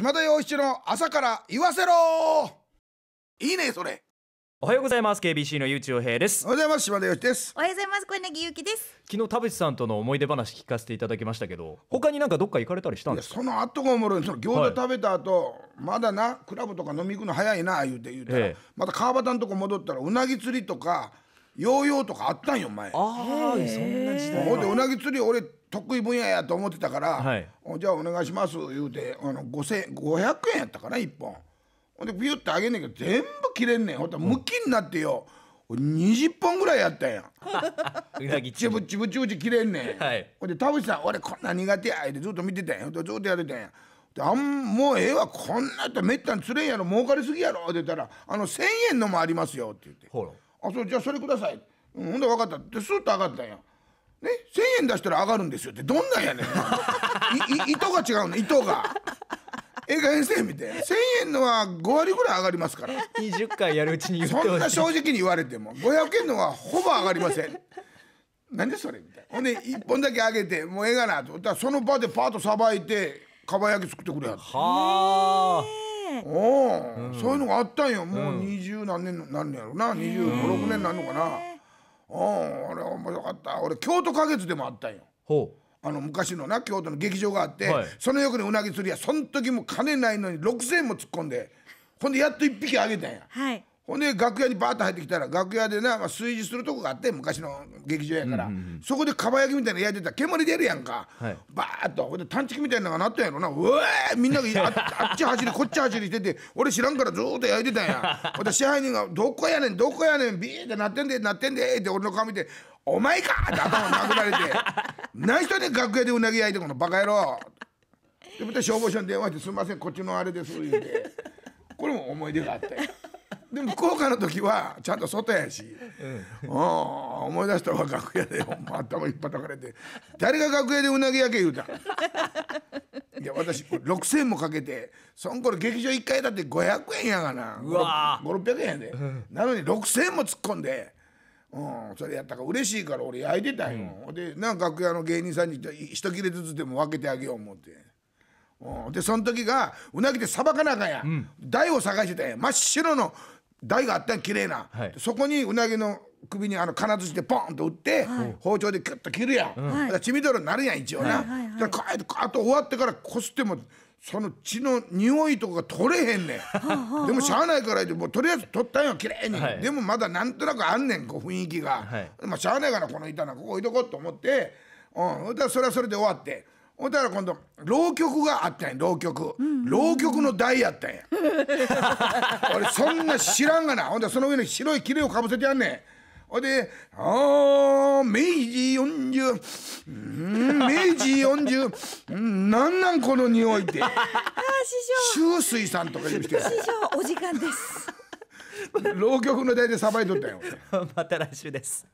島田洋一の朝から言わせろいいねそれおはようございます KBC のゆうちおへいですおはようございます島田洋一ですおはようございます小柳ゆうきです昨日田淵さんとの思い出話聞かせていただきましたけど他になんかどっか行かれたりしたんですかその後がおもろいその餃子食べた後、まだなクラブとか飲み行くの早いな言うて言うたら、また川端のとこ戻ったらうなぎ釣りとかヨーヨーとかあったんよ前ああそんな時代ほんでうなぎ釣り俺得意分野やと思ってたから、はい、じゃあお願いします言うてあの5 500円やったかな1本ほんでビュッてあげんねんけど全部切れんねんほんとむきになってよ、うん、20本ぐらいやったんやぎ ちぶちぶちぶち切れんねん、はい、で田淵さん俺こんな苦手やってずっと見てたんやほんとずっとやってたんやあんもうええわこんなやったらめったに釣れんやろ儲かりすぎやろって言ったら「あの1,000円のもありますよ」って言って。ほらあそれじゃあそれください、うん、ほんで分かったってスッと上がったんやね、1,000円出したら上がるんですよってどんなんやねん糸が違うの糸が。え画編成せみたいな1,000円のは5割ぐらい上がりますから20回やるうちにそんな正直に言われても500円のはほぼ上がりません何でそれみたいなほんで1本だけ上げてもうええがなと思ったらその場でパーッとさばいてかば焼き作ってくれやっはあおお、そういうのがあったんよもう二十何年なんやろな二十五六年なんのかなおお俺面白かった俺京都花月でもあったんよほうあの昔のな京都の劇場があって、はい、その横にうなぎ釣りやその時も金ないのに6,000円も突っ込んでほんでやっと1匹あげたんや、はい、ほんで楽屋にバーッと入ってきたら楽屋でな、まあ、炊事するとこがあって昔の劇場やから、うんうんうん、そこでかば焼きみたいなの焼いてた煙出るやんか、はい、バーッとほんで探知機みたいなのがなったんやろなうえみんながああっち走りこっち走りしてて俺知らんからずっと焼いてたんやほんで支配人が「どこやねんどこやねんビーってなってんでなってんで」って俺の顔見て「お前か!」って頭殴られて「何人で楽屋でうなぎ焼いてこのバカ野郎」でまた消防署に電話して「すみませんこっちのあれです」言うてこれも思い出があったよ。でも福岡の時はちゃんと外やし、うん、思い出したわ楽屋でほんま頭いっぱいたかれて「誰が楽屋でうなぎ焼け」言うた いや私6,000円もかけてそんころ劇場1回だって500円やがな5600円やで、うん、なのに6,000円も突っ込んで。うん、それやったから嬉しいから俺焼いてたよ、うん、でなん楽屋の芸人さんに一切れずつでも分けてあげよう思って、うん、でその時がうなぎでさばかなあかんや、うん、台を探してたんや真っ白の台があったん綺麗な、はい、そこにうなぎの首にあの金槌でポンと打って、はい、包丁でキュッと切るやん、血みどろになるやん一応な、はいはい、あと終わってからこすってもその血の匂いとかが取れへんねんでもしゃあないから言てもうとりあえず取ったんよ綺麗に、はい、でもまだなんとなくあんねんこう雰囲気が、まあしゃあないからこの板なここ置いとこうと思って、うん、だそれはそれで終わって。ほんだら今度浪曲があったんや浪曲、浪曲の台やったんや 俺そんな知らんがなほんでその上に白いきれをかぶせてやんねんほいで「ああ明治40うん明治40なんなんこの匂い」ってああ師匠秋水さんとか言う人師匠お時間です 浪曲の台でさばいとったんよ また来週です